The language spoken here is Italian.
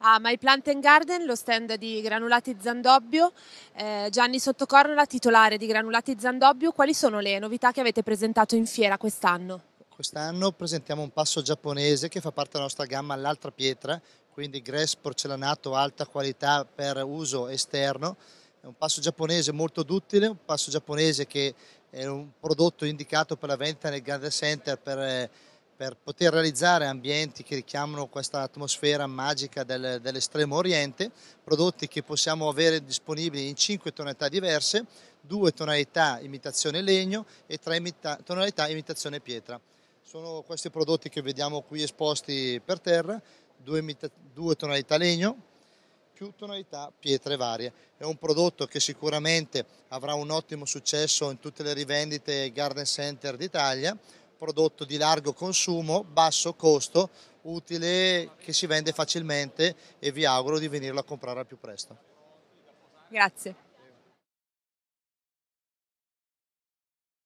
a ah, My Plant and Garden, lo stand di Granulati Zandobbio. Eh, Gianni Sottocornola, titolare di Granulati Zandobbio, quali sono le novità che avete presentato in fiera quest'anno? Quest'anno presentiamo un passo giapponese che fa parte della nostra gamma L'altra pietra, quindi grass porcellanato alta qualità per uso esterno. È un passo giapponese molto duttile, un passo giapponese che è un prodotto indicato per la vendita nel Garden Center per eh, per poter realizzare ambienti che richiamano questa atmosfera magica del, dell'estremo oriente, prodotti che possiamo avere disponibili in 5 tonalità diverse, 2 tonalità imitazione legno e 3 imita tonalità imitazione pietra. Sono questi prodotti che vediamo qui esposti per terra, 2, due tonalità legno, più tonalità pietre varie. È un prodotto che sicuramente avrà un ottimo successo in tutte le rivendite e garden center d'Italia, prodotto di largo consumo, basso costo, utile, che si vende facilmente e vi auguro di venirlo a comprare al più presto. Grazie.